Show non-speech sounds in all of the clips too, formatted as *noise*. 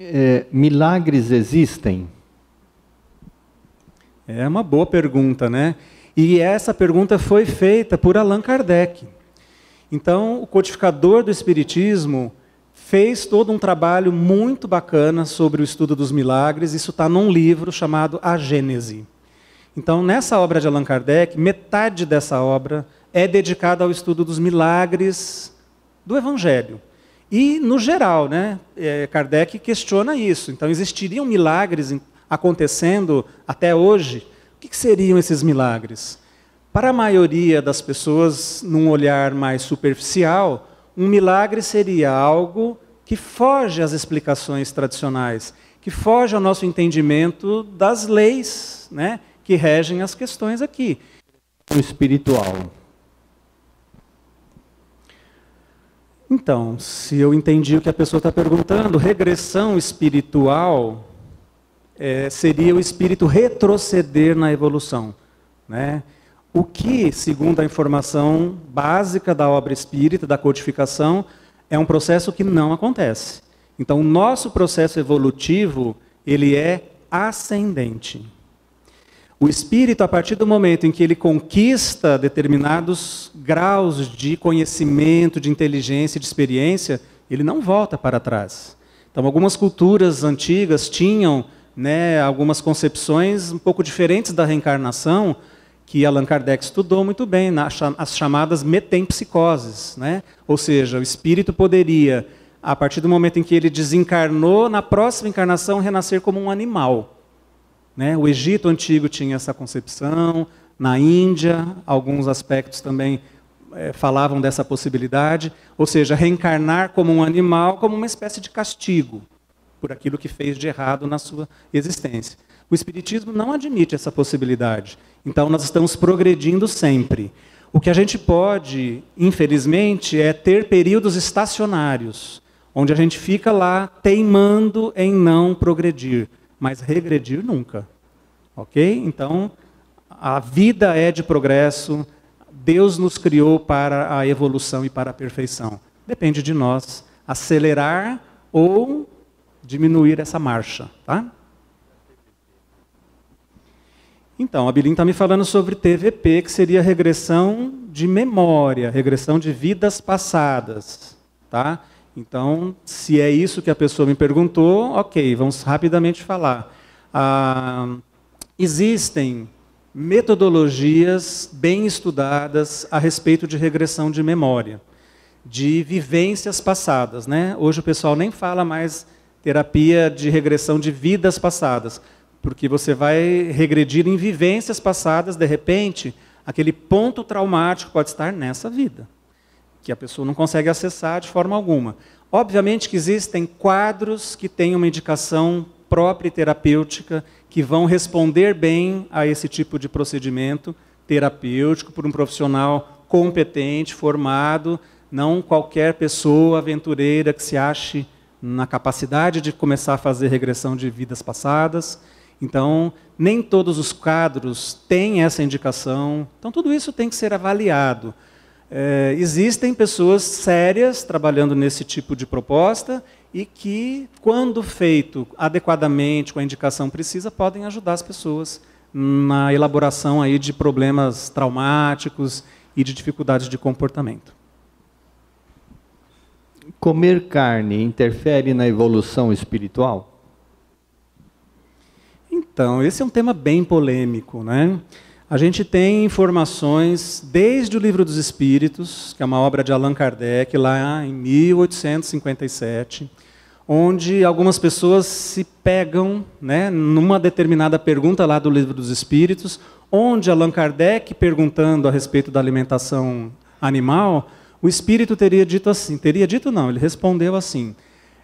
é, milagres existem? É uma boa pergunta, né? E essa pergunta foi feita por Allan Kardec. Então, o codificador do Espiritismo fez todo um trabalho muito bacana sobre o estudo dos milagres. Isso está num livro chamado A Gênese. Então, nessa obra de Allan Kardec, metade dessa obra é dedicada ao estudo dos milagres do Evangelho. E, no geral, né, é, Kardec questiona isso. Então, existiriam milagres acontecendo até hoje? O que, seriam esses milagres? Para a maioria das pessoas, num olhar mais superficial, um milagre seria algo que foge às explicações tradicionais, que foge ao nosso entendimento das leis né, que regem as questões aqui. O espiritual. Então, se eu entendi o que a pessoa está perguntando, regressão espiritual é, seria o espírito retroceder na evolução. Né? O que, segundo a informação básica da obra espírita, da codificação, é um processo que não acontece. Então, o nosso processo evolutivo, ele é ascendente. O espírito, a partir do momento em que ele conquista determinados graus de conhecimento, de inteligência, de experiência, ele não volta para trás. Então, algumas culturas antigas tinham né, algumas concepções um pouco diferentes da reencarnação, que Allan Kardec estudou muito bem, as chamadas metempsicoses. Né? Ou seja, o espírito poderia, a partir do momento em que ele desencarnou, na próxima encarnação renascer como um animal. Né? O Egito antigo tinha essa concepção, na Índia, alguns aspectos também é, falavam dessa possibilidade, ou seja, reencarnar como um animal, como uma espécie de castigo por aquilo que fez de errado na sua existência. O Espiritismo não admite essa possibilidade. Então, nós estamos progredindo sempre. O que a gente pode, infelizmente, é ter períodos estacionários, onde a gente fica lá teimando em não progredir mas regredir nunca. Ok? Então, a vida é de progresso, Deus nos criou para a evolução e para a perfeição. Depende de nós acelerar ou diminuir essa marcha. Tá? Então, a Bilin está me falando sobre TVP, que seria regressão de memória, regressão de vidas passadas. Tá? Então, se é isso que a pessoa me perguntou, ok, vamos rapidamente falar. Ah, existem metodologias bem estudadas a respeito de regressão de memória, de vivências passadas. Né? Hoje o pessoal nem fala mais terapia de regressão de vidas passadas, porque você vai regredir em vivências passadas, de repente, aquele ponto traumático pode estar nessa vida que a pessoa não consegue acessar de forma alguma. Obviamente que existem quadros que têm uma indicação própria e terapêutica que vão responder bem a esse tipo de procedimento terapêutico por um profissional competente, formado, não qualquer pessoa aventureira que se ache na capacidade de começar a fazer regressão de vidas passadas. Então, nem todos os quadros têm essa indicação. Então, tudo isso tem que ser avaliado. É, existem pessoas sérias trabalhando nesse tipo de proposta e que, quando feito adequadamente, com a indicação precisa, podem ajudar as pessoas na elaboração aí de problemas traumáticos e de dificuldades de comportamento. Comer carne interfere na evolução espiritual? Então, esse é um tema bem polêmico, né? A gente tem informações desde o Livro dos Espíritos, que é uma obra de Allan Kardec, lá em 1857, onde algumas pessoas se pegam né, numa determinada pergunta lá do Livro dos Espíritos, onde Allan Kardec, perguntando a respeito da alimentação animal, o espírito teria dito assim, teria dito não, ele respondeu assim,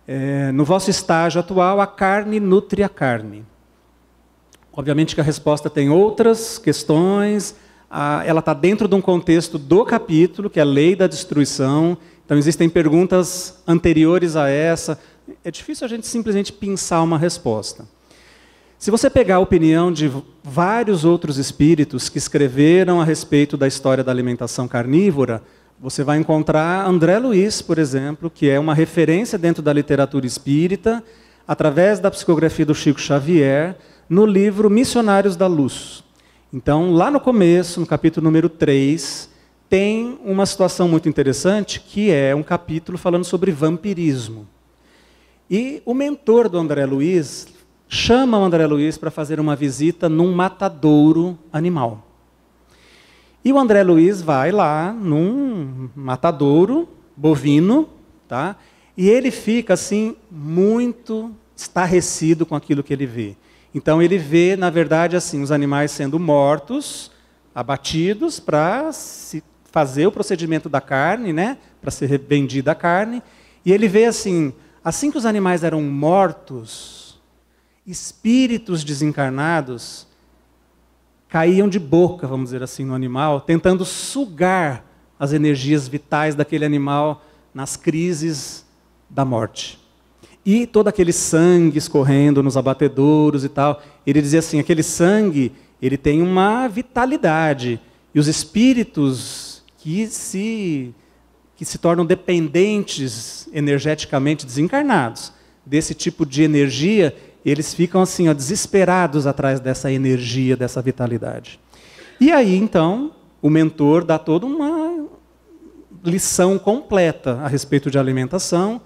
é, no vosso estágio atual, a carne nutre a carne. Obviamente que a resposta tem outras questões, ah, ela está dentro de um contexto do capítulo, que é a lei da destruição, então existem perguntas anteriores a essa. É difícil a gente simplesmente pensar uma resposta. Se você pegar a opinião de vários outros espíritos que escreveram a respeito da história da alimentação carnívora, você vai encontrar André Luiz, por exemplo, que é uma referência dentro da literatura espírita, através da psicografia do Chico Xavier, no livro Missionários da Luz. Então, lá no começo, no capítulo número 3, tem uma situação muito interessante, que é um capítulo falando sobre vampirismo. E o mentor do André Luiz chama o André Luiz para fazer uma visita num matadouro animal. E o André Luiz vai lá num matadouro bovino, tá? E ele fica assim muito estarrecido com aquilo que ele vê. Então ele vê, na verdade, assim, os animais sendo mortos, abatidos para se fazer o procedimento da carne, né, para ser vendida a carne, e ele vê assim, assim que os animais eram mortos, espíritos desencarnados caíam de boca, vamos dizer assim, no animal, tentando sugar as energias vitais daquele animal nas crises da morte. E todo aquele sangue escorrendo nos abatedouros e tal. Ele dizia assim: aquele sangue ele tem uma vitalidade. E os espíritos que se, que se tornam dependentes energeticamente desencarnados desse tipo de energia, eles ficam assim, ó, desesperados atrás dessa energia, dessa vitalidade. E aí, então, o mentor dá toda uma lição completa a respeito de alimentação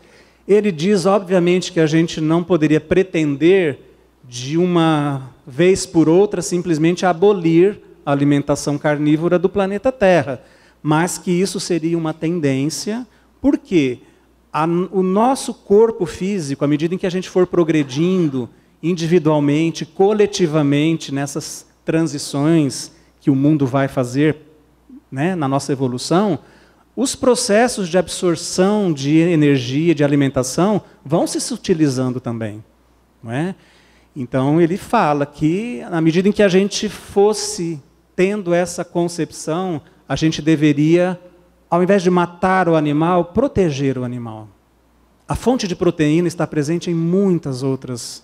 ele diz, obviamente, que a gente não poderia pretender, de uma vez por outra, simplesmente abolir a alimentação carnívora do planeta Terra, mas que isso seria uma tendência, porque a, o nosso corpo físico, à medida em que a gente for progredindo individualmente, coletivamente, nessas transições que o mundo vai fazer né, na nossa evolução, os processos de absorção de energia, de alimentação, vão se sutilizando também. Não é? Então, ele fala que, na medida em que a gente fosse tendo essa concepção, a gente deveria, ao invés de matar o animal, proteger o animal. A fonte de proteína está presente em muitas outras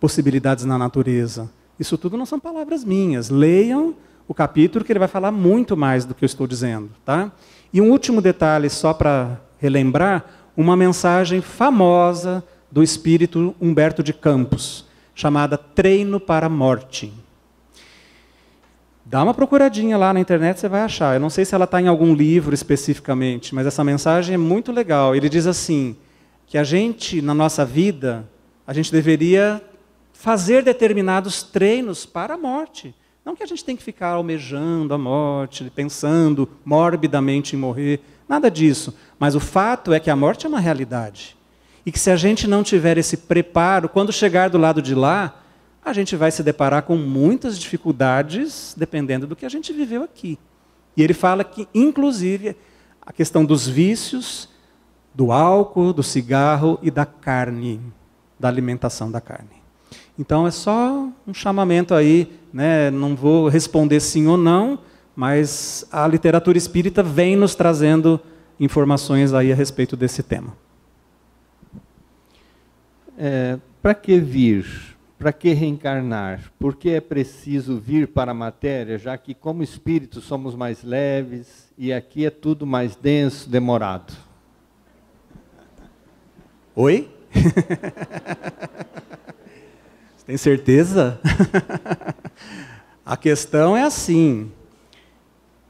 possibilidades na natureza. Isso tudo não são palavras minhas. Leiam o capítulo que ele vai falar muito mais do que eu estou dizendo, tá? E um último detalhe, só para relembrar, uma mensagem famosa do espírito Humberto de Campos, chamada Treino para a Morte. Dá uma procuradinha lá na internet, você vai achar. Eu não sei se ela está em algum livro especificamente, mas essa mensagem é muito legal. Ele diz assim: que a gente, na nossa vida, a gente deveria fazer determinados treinos para a morte. Não que a gente tem que ficar almejando a morte, pensando morbidamente em morrer, nada disso. Mas o fato é que a morte é uma realidade. E que se a gente não tiver esse preparo, quando chegar do lado de lá, a gente vai se deparar com muitas dificuldades, dependendo do que a gente viveu aqui. E ele fala que, inclusive, a questão dos vícios, do álcool, do cigarro e da carne, da alimentação da carne. Então é só um chamamento aí né? não vou responder sim ou não, mas a literatura espírita vem nos trazendo informações aí a respeito desse tema. É, para que vir? Para que reencarnar? Por que é preciso vir para a matéria, já que, como espíritos, somos mais leves e aqui é tudo mais denso, demorado? Oi? *laughs* Tem certeza? *laughs* a questão é assim: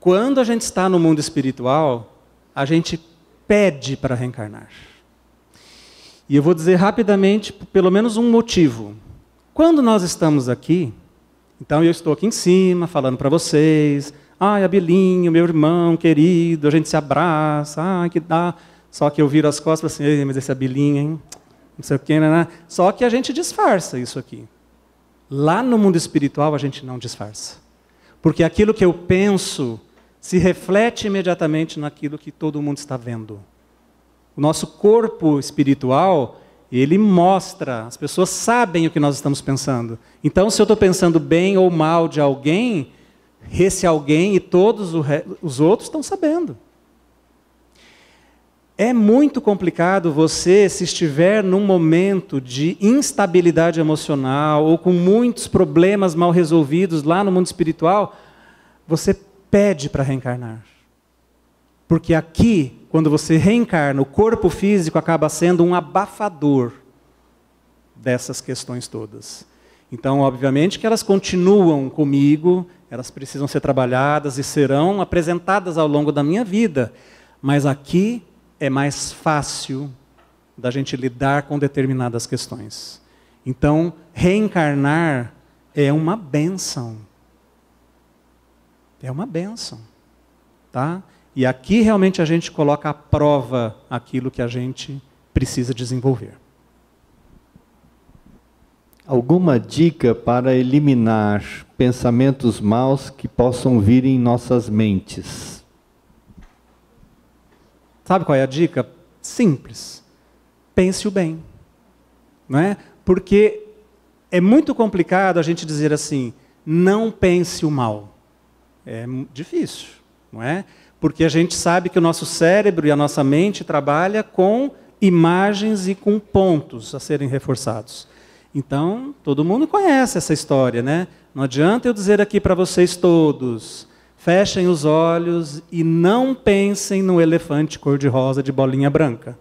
quando a gente está no mundo espiritual, a gente pede para reencarnar. E eu vou dizer rapidamente, pelo menos um motivo. Quando nós estamos aqui, então eu estou aqui em cima falando para vocês, ai, Abelinho, meu irmão querido, a gente se abraça, ai, que dá. Só que eu viro as costas assim, mas esse Abelinho, hein? não sei o que, né, né? só que a gente disfarça isso aqui. Lá no mundo espiritual a gente não disfarça. Porque aquilo que eu penso se reflete imediatamente naquilo que todo mundo está vendo. O nosso corpo espiritual, ele mostra, as pessoas sabem o que nós estamos pensando. Então, se eu estou pensando bem ou mal de alguém, esse alguém e todos os outros estão sabendo. É muito complicado você, se estiver num momento de instabilidade emocional ou com muitos problemas mal resolvidos lá no mundo espiritual, você pede para reencarnar. Porque aqui, quando você reencarna, o corpo físico acaba sendo um abafador dessas questões todas. Então, obviamente que elas continuam comigo, elas precisam ser trabalhadas e serão apresentadas ao longo da minha vida. Mas aqui é mais fácil da gente lidar com determinadas questões. Então, reencarnar é uma benção. É uma benção, tá? E aqui realmente a gente coloca à prova aquilo que a gente precisa desenvolver. Alguma dica para eliminar pensamentos maus que possam vir em nossas mentes? Sabe qual é a dica? Simples. Pense o bem. Não é? Porque é muito complicado a gente dizer assim, não pense o mal. É difícil, não é? Porque a gente sabe que o nosso cérebro e a nossa mente trabalha com imagens e com pontos a serem reforçados. Então, todo mundo conhece essa história, né? Não adianta eu dizer aqui para vocês todos, Fechem os olhos e não pensem no elefante cor-de-rosa de bolinha branca.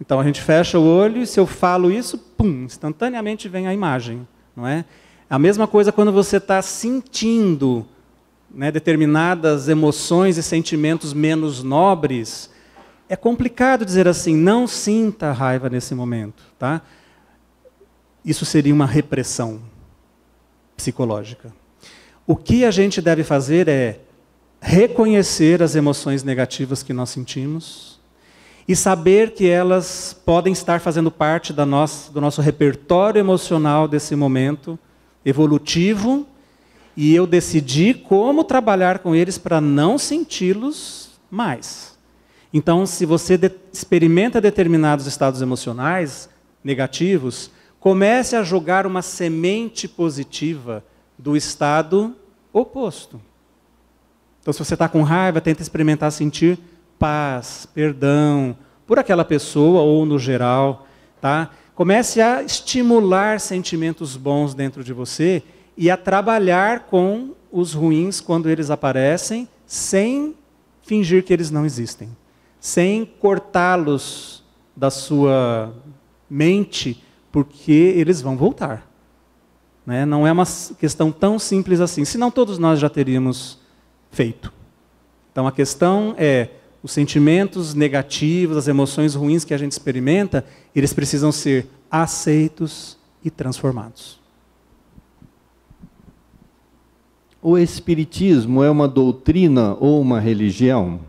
Então a gente fecha o olho e se eu falo isso, pum, instantaneamente vem a imagem, não é? A mesma coisa quando você está sentindo né, determinadas emoções e sentimentos menos nobres, é complicado dizer assim, não sinta raiva nesse momento, tá? Isso seria uma repressão psicológica. O que a gente deve fazer é reconhecer as emoções negativas que nós sentimos e saber que elas podem estar fazendo parte nossa, do nosso repertório emocional desse momento evolutivo e eu decidi como trabalhar com eles para não senti-los mais. Então, se você de experimenta determinados estados emocionais negativos, comece a jogar uma semente positiva do estado oposto. Então, se você está com raiva, tenta experimentar sentir paz, perdão por aquela pessoa ou no geral, tá? Comece a estimular sentimentos bons dentro de você e a trabalhar com os ruins quando eles aparecem, sem fingir que eles não existem, sem cortá-los da sua mente, porque eles vão voltar. Né? Não é uma questão tão simples assim, senão todos nós já teríamos feito. Então a questão é: os sentimentos negativos, as emoções ruins que a gente experimenta, eles precisam ser aceitos e transformados. O Espiritismo é uma doutrina ou uma religião?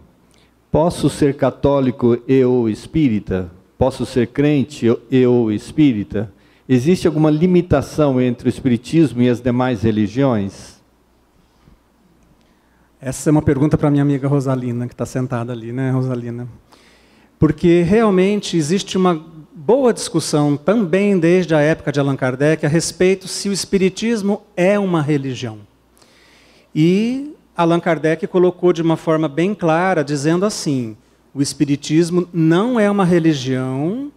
Posso ser católico e ou espírita? Posso ser crente e ou espírita? Existe alguma limitação entre o espiritismo e as demais religiões? Essa é uma pergunta para minha amiga Rosalina, que está sentada ali, né, Rosalina? Porque realmente existe uma boa discussão também desde a época de Allan Kardec a respeito se o espiritismo é uma religião. E Allan Kardec colocou de uma forma bem clara, dizendo assim: o espiritismo não é uma religião,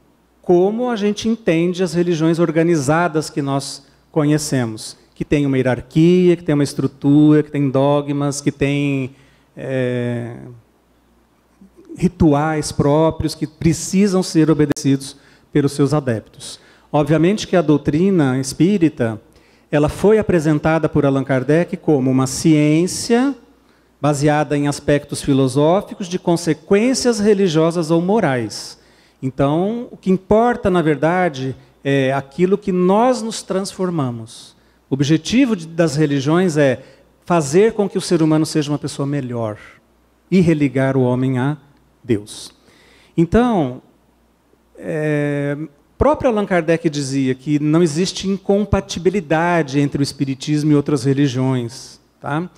como a gente entende as religiões organizadas que nós conhecemos, que tem uma hierarquia, que tem uma estrutura, que tem dogmas, que tem é, rituais próprios que precisam ser obedecidos pelos seus adeptos. Obviamente que a doutrina espírita ela foi apresentada por Allan Kardec como uma ciência baseada em aspectos filosóficos de consequências religiosas ou morais. Então, o que importa, na verdade, é aquilo que nós nos transformamos. O objetivo de, das religiões é fazer com que o ser humano seja uma pessoa melhor e religar o homem a Deus. Então, é, próprio Allan Kardec dizia que não existe incompatibilidade entre o espiritismo e outras religiões. Tá?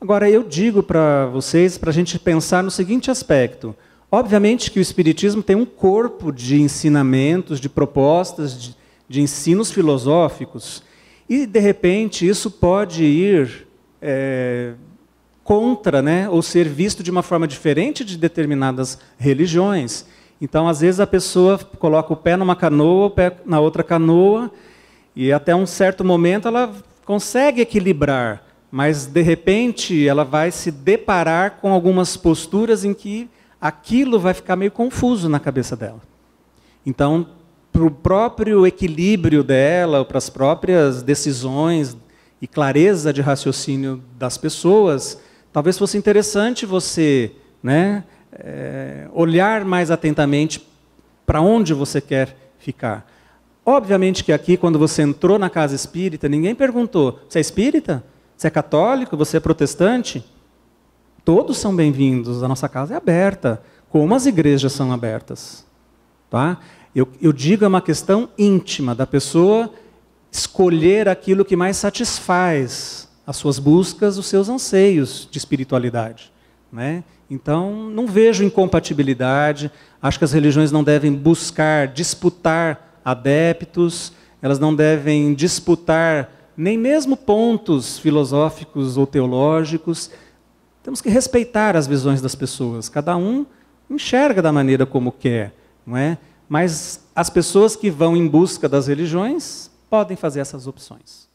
Agora, eu digo para vocês, para a gente pensar no seguinte aspecto. Obviamente que o Espiritismo tem um corpo de ensinamentos, de propostas, de, de ensinos filosóficos, e, de repente, isso pode ir é, contra, né, ou ser visto de uma forma diferente de determinadas religiões. Então, às vezes, a pessoa coloca o pé numa canoa, o pé na outra canoa, e até um certo momento ela consegue equilibrar, mas, de repente, ela vai se deparar com algumas posturas em que aquilo vai ficar meio confuso na cabeça dela. Então, para o próprio equilíbrio dela, para as próprias decisões e clareza de raciocínio das pessoas, talvez fosse interessante você né, é, olhar mais atentamente para onde você quer ficar. Obviamente que aqui, quando você entrou na casa espírita, ninguém perguntou: você é espírita? Você é católico? Você é protestante? Todos são bem-vindos, a nossa casa é aberta, como as igrejas são abertas. Tá? Eu, eu digo é uma questão íntima da pessoa escolher aquilo que mais satisfaz as suas buscas, os seus anseios de espiritualidade. Né? Então, não vejo incompatibilidade. Acho que as religiões não devem buscar disputar adeptos, elas não devem disputar nem mesmo pontos filosóficos ou teológicos. Temos que respeitar as visões das pessoas. Cada um enxerga da maneira como quer, não é? Mas as pessoas que vão em busca das religiões podem fazer essas opções.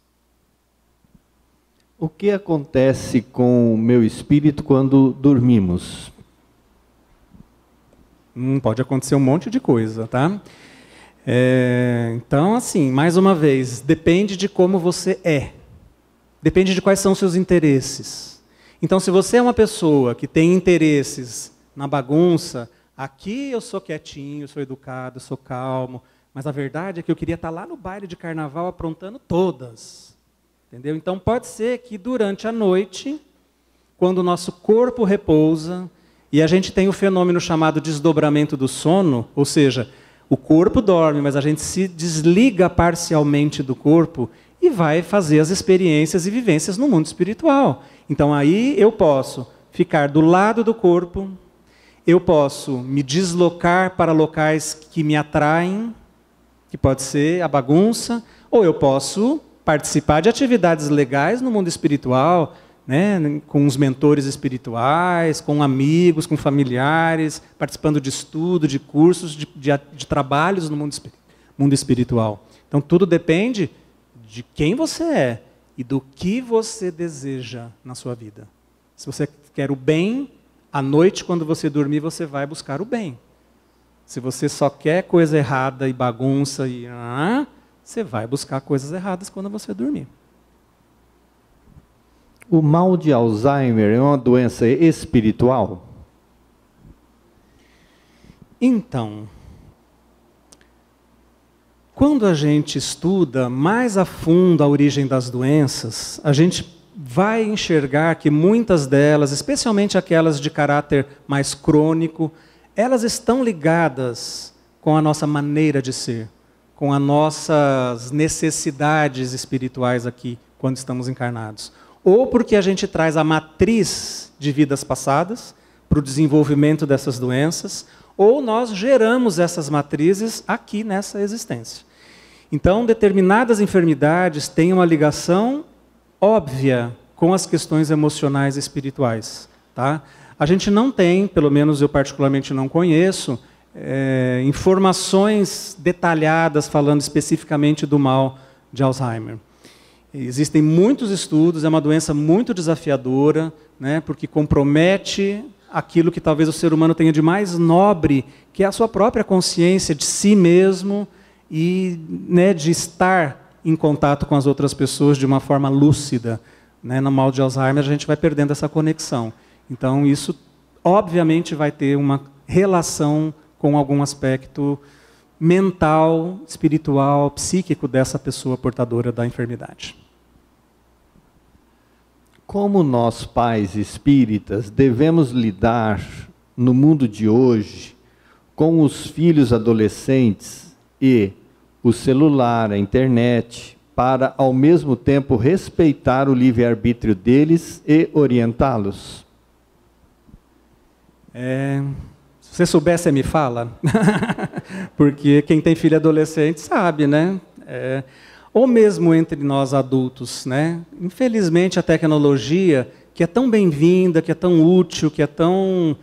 O que acontece com o meu espírito quando dormimos? Hum, pode acontecer um monte de coisa, tá? É, então, assim, mais uma vez, depende de como você é. Depende de quais são os seus interesses. Então, se você é uma pessoa que tem interesses na bagunça, aqui eu sou quietinho, sou educado, sou calmo, mas a verdade é que eu queria estar lá no baile de carnaval aprontando todas. Entendeu? Então, pode ser que durante a noite, quando o nosso corpo repousa, e a gente tem o fenômeno chamado desdobramento do sono, ou seja, o corpo dorme, mas a gente se desliga parcialmente do corpo e vai fazer as experiências e vivências no mundo espiritual. Então aí eu posso ficar do lado do corpo, eu posso me deslocar para locais que me atraem, que pode ser a bagunça, ou eu posso participar de atividades legais no mundo espiritual, né, com os mentores espirituais, com amigos, com familiares, participando de estudo, de cursos, de, de, de trabalhos no mundo, mundo espiritual. Então tudo depende de quem você é e do que você deseja na sua vida. Se você quer o bem, à noite, quando você dormir, você vai buscar o bem. Se você só quer coisa errada e bagunça e ah, você vai buscar coisas erradas quando você dormir. O mal de Alzheimer é uma doença espiritual? Então, quando a gente estuda mais a fundo a origem das doenças, a gente vai enxergar que muitas delas, especialmente aquelas de caráter mais crônico, elas estão ligadas com a nossa maneira de ser, com as nossas necessidades espirituais aqui, quando estamos encarnados. Ou porque a gente traz a matriz de vidas passadas para o desenvolvimento dessas doenças, ou nós geramos essas matrizes aqui nessa existência. Então, determinadas enfermidades têm uma ligação óbvia com as questões emocionais e espirituais. Tá? A gente não tem, pelo menos eu particularmente não conheço, é, informações detalhadas falando especificamente do mal de Alzheimer. Existem muitos estudos, é uma doença muito desafiadora, né, porque compromete aquilo que talvez o ser humano tenha de mais nobre, que é a sua própria consciência de si mesmo, e né, de estar em contato com as outras pessoas de uma forma lúcida. Né? No mal de Alzheimer, a gente vai perdendo essa conexão. Então, isso, obviamente, vai ter uma relação com algum aspecto mental, espiritual, psíquico dessa pessoa portadora da enfermidade. Como nós, pais espíritas, devemos lidar no mundo de hoje com os filhos adolescentes e o celular, a internet, para ao mesmo tempo respeitar o livre-arbítrio deles e orientá-los? É, se você souber, você me fala. *laughs* Porque quem tem filho adolescente sabe, né? É, ou mesmo entre nós adultos, né? Infelizmente, a tecnologia, que é tão bem-vinda, que é tão útil, que é tão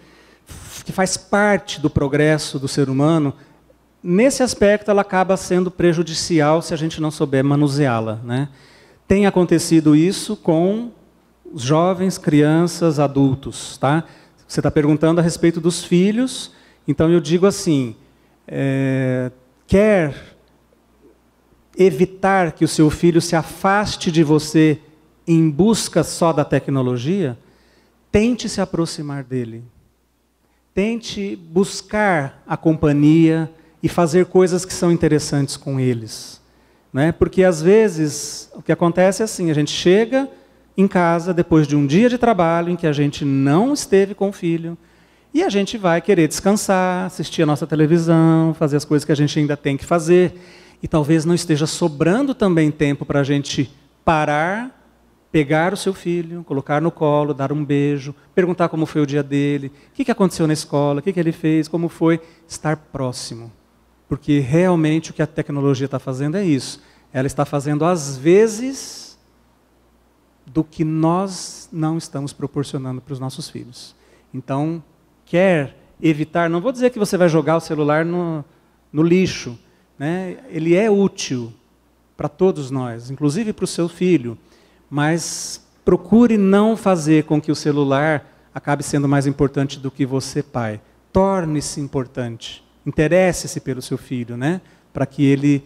que faz parte do progresso do ser humano, nesse aspecto, ela acaba sendo prejudicial se a gente não souber manuseá-la. Né? Tem acontecido isso com jovens, crianças, adultos. Tá? Você está perguntando a respeito dos filhos, então eu digo assim: é, quer evitar que o seu filho se afaste de você em busca só da tecnologia? Tente se aproximar dele. Tente buscar a companhia, e fazer coisas que são interessantes com eles. Né? Porque às vezes o que acontece é assim: a gente chega em casa depois de um dia de trabalho em que a gente não esteve com o filho e a gente vai querer descansar, assistir a nossa televisão, fazer as coisas que a gente ainda tem que fazer e talvez não esteja sobrando também tempo para a gente parar, pegar o seu filho, colocar no colo, dar um beijo, perguntar como foi o dia dele, o que aconteceu na escola, o que ele fez, como foi, estar próximo porque realmente o que a tecnologia está fazendo é isso. Ela está fazendo, às vezes, do que nós não estamos proporcionando para os nossos filhos. Então, quer evitar, não vou dizer que você vai jogar o celular no, no lixo, né? ele é útil para todos nós, inclusive para o seu filho, mas procure não fazer com que o celular acabe sendo mais importante do que você, pai. Torne-se importante. Interesse-se pelo seu filho, né? Para que ele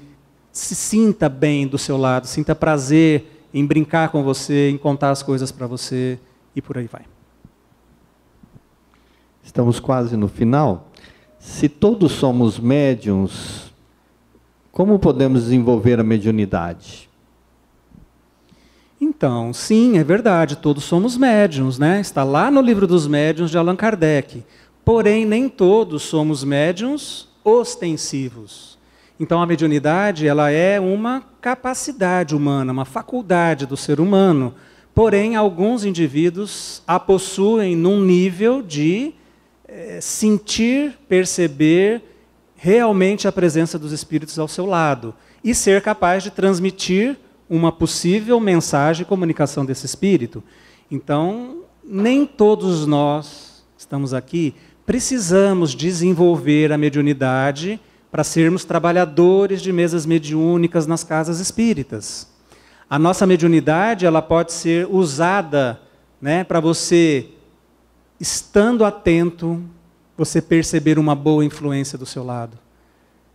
se sinta bem do seu lado, sinta prazer em brincar com você, em contar as coisas para você e por aí vai. Estamos quase no final. Se todos somos médiums, como podemos desenvolver a mediunidade? Então, sim, é verdade, todos somos médiums, né? Está lá no livro dos médiuns de Allan Kardec. Porém, nem todos somos médiums ostensivos. Então, a mediunidade ela é uma capacidade humana, uma faculdade do ser humano. Porém, alguns indivíduos a possuem num nível de é, sentir, perceber realmente a presença dos espíritos ao seu lado e ser capaz de transmitir uma possível mensagem e comunicação desse espírito. Então, nem todos nós estamos aqui precisamos desenvolver a mediunidade para sermos trabalhadores de mesas mediúnicas nas casas espíritas. A nossa mediunidade ela pode ser usada né, para você, estando atento, você perceber uma boa influência do seu lado.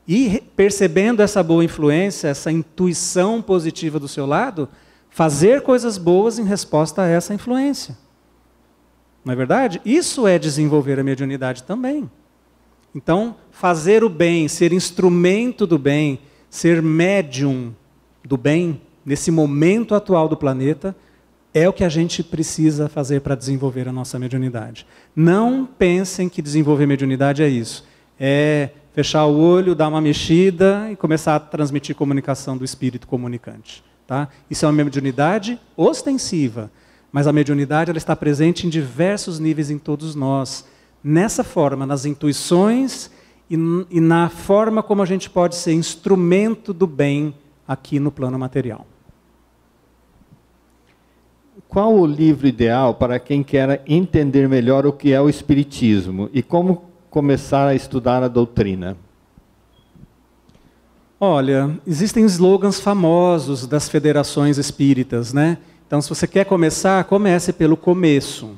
E percebendo essa boa influência, essa intuição positiva do seu lado, fazer coisas boas em resposta a essa influência. Não é verdade? Isso é desenvolver a mediunidade também. Então, fazer o bem, ser instrumento do bem, ser médium do bem, nesse momento atual do planeta, é o que a gente precisa fazer para desenvolver a nossa mediunidade. Não pensem que desenvolver mediunidade é isso. É fechar o olho, dar uma mexida e começar a transmitir comunicação do espírito comunicante. Tá? Isso é uma mediunidade ostensiva. Mas a mediunidade ela está presente em diversos níveis em todos nós. Nessa forma, nas intuições e, e na forma como a gente pode ser instrumento do bem aqui no plano material. Qual o livro ideal para quem quer entender melhor o que é o Espiritismo e como começar a estudar a doutrina? Olha, existem slogans famosos das federações espíritas, né? Então, se você quer começar, comece pelo começo.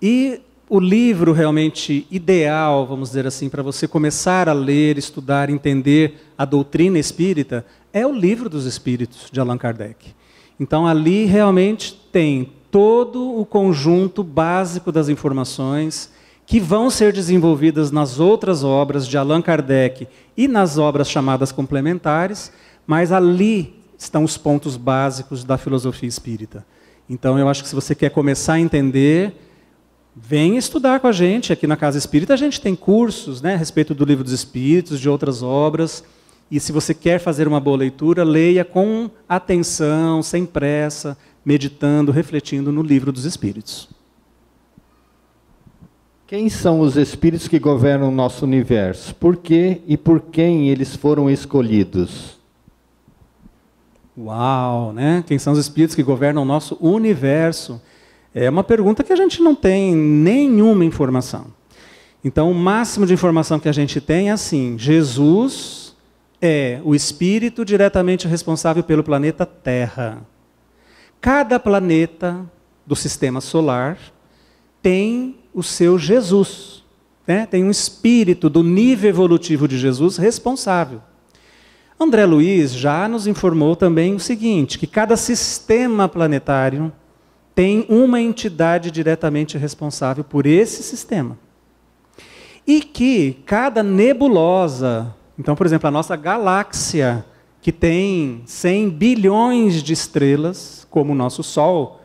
E o livro realmente ideal, vamos dizer assim, para você começar a ler, estudar, entender a doutrina espírita, é o Livro dos Espíritos, de Allan Kardec. Então, ali realmente tem todo o conjunto básico das informações que vão ser desenvolvidas nas outras obras de Allan Kardec e nas obras chamadas complementares, mas ali estão os pontos básicos da filosofia espírita. Então, eu acho que se você quer começar a entender, vem estudar com a gente. Aqui na Casa Espírita a gente tem cursos né, a respeito do Livro dos Espíritos, de outras obras. E se você quer fazer uma boa leitura, leia com atenção, sem pressa, meditando, refletindo no Livro dos Espíritos. Quem são os espíritos que governam o nosso universo? Por que e por quem eles foram escolhidos? Uau, né? Quem são os espíritos que governam o nosso universo? É uma pergunta que a gente não tem nenhuma informação. Então, o máximo de informação que a gente tem é assim: Jesus é o espírito diretamente responsável pelo planeta Terra. Cada planeta do sistema solar tem o seu Jesus, né? tem um espírito do nível evolutivo de Jesus responsável. André Luiz já nos informou também o seguinte, que cada sistema planetário tem uma entidade diretamente responsável por esse sistema. E que cada nebulosa, então, por exemplo, a nossa galáxia, que tem 100 bilhões de estrelas, como o nosso Sol,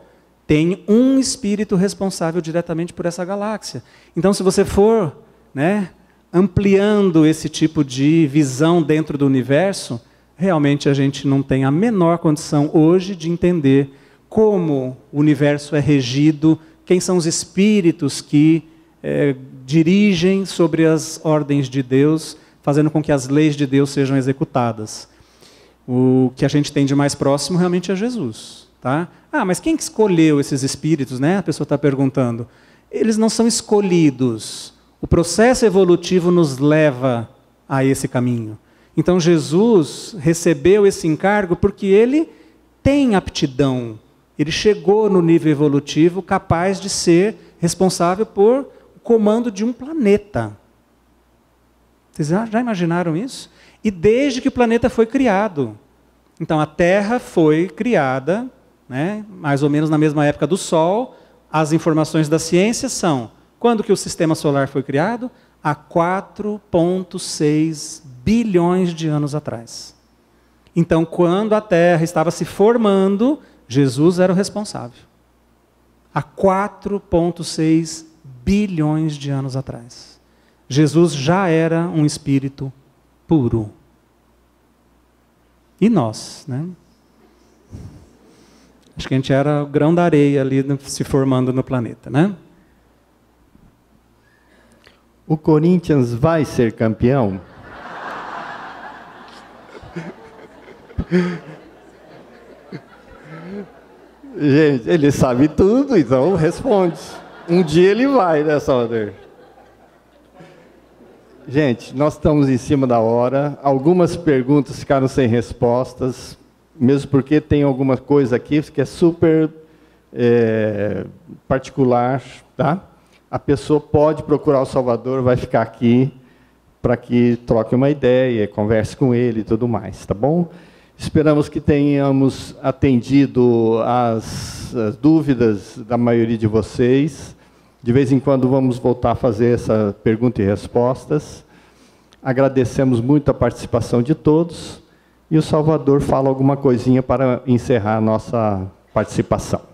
tem um espírito responsável diretamente por essa galáxia. Então, se você for né, ampliando esse tipo de visão dentro do universo, realmente a gente não tem a menor condição hoje de entender como o universo é regido, quem são os espíritos que é, dirigem sobre as ordens de Deus, fazendo com que as leis de Deus sejam executadas. O que a gente tem de mais próximo realmente é Jesus. Tá? Ah, mas quem escolheu esses espíritos? Né? A pessoa está perguntando. Eles não são escolhidos. O processo evolutivo nos leva a esse caminho. Então Jesus recebeu esse encargo porque ele tem aptidão. Ele chegou no nível evolutivo capaz de ser responsável por o comando de um planeta. Vocês já imaginaram isso? E desde que o planeta foi criado. Então a Terra foi criada, né, mais ou menos na mesma época do Sol. As informações da ciência são quando que o sistema solar foi criado? Há 4,6 bilhões de anos atrás. Então, quando a Terra estava se formando, Jesus era o responsável. Há 4,6 bilhões de anos atrás. Jesus já era um espírito puro. E nós, né? Acho que a gente era o grão da areia ali se formando no planeta, né? O Corinthians vai ser campeão? Gente, ele sabe tudo, então responde. Um dia ele vai, né, Sander? Gente, nós estamos em cima da hora. Algumas perguntas ficaram sem respostas, mesmo porque tem alguma coisa aqui que é super é, particular, tá? a pessoa pode procurar o Salvador, vai ficar aqui para que troque uma ideia, converse com ele e tudo mais, tá bom? Esperamos que tenhamos atendido as, as, dúvidas da maioria de vocês. De vez em quando vamos voltar a fazer essa pergunta e respostas. Agradecemos muito a participação de todos. E o Salvador fala alguma coisinha para encerrar a nossa participação.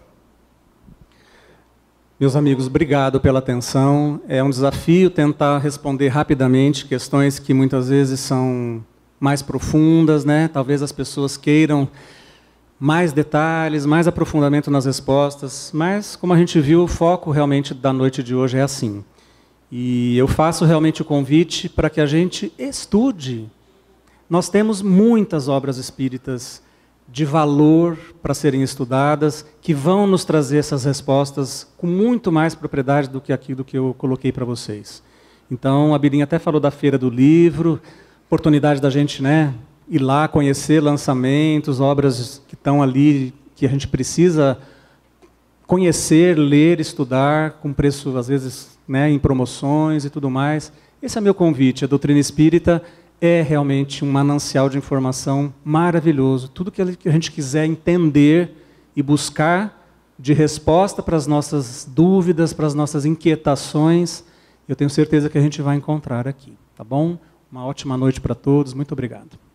Meus amigos, obrigado pela atenção. É um desafio tentar responder rapidamente questões que muitas vezes são mais profundas, né? Talvez as pessoas queiram mais detalhes, mais aprofundamento nas respostas, mas como a gente viu, o foco realmente da noite de hoje é assim. E eu faço realmente o convite para que a gente estude. Nós temos muitas obras espíritas de valor para serem estudadas, que vão nos trazer essas respostas com muito mais propriedade do que aquilo que eu coloquei para vocês. Então, a Birinha até falou da feira do livro, oportunidade da gente né, ir lá conhecer lançamentos, obras que estão ali, que a gente precisa conhecer, ler, estudar, com preço, às vezes, né, em promoções e tudo mais. Esse é meu convite. A doutrina espírita é realmente um manancial de informação maravilhoso. Tudo que a gente quiser entender e buscar de resposta para as nossas dúvidas, para as nossas inquietações, eu tenho certeza que a gente vai encontrar aqui, tá bom? Uma ótima noite para todos, muito obrigado.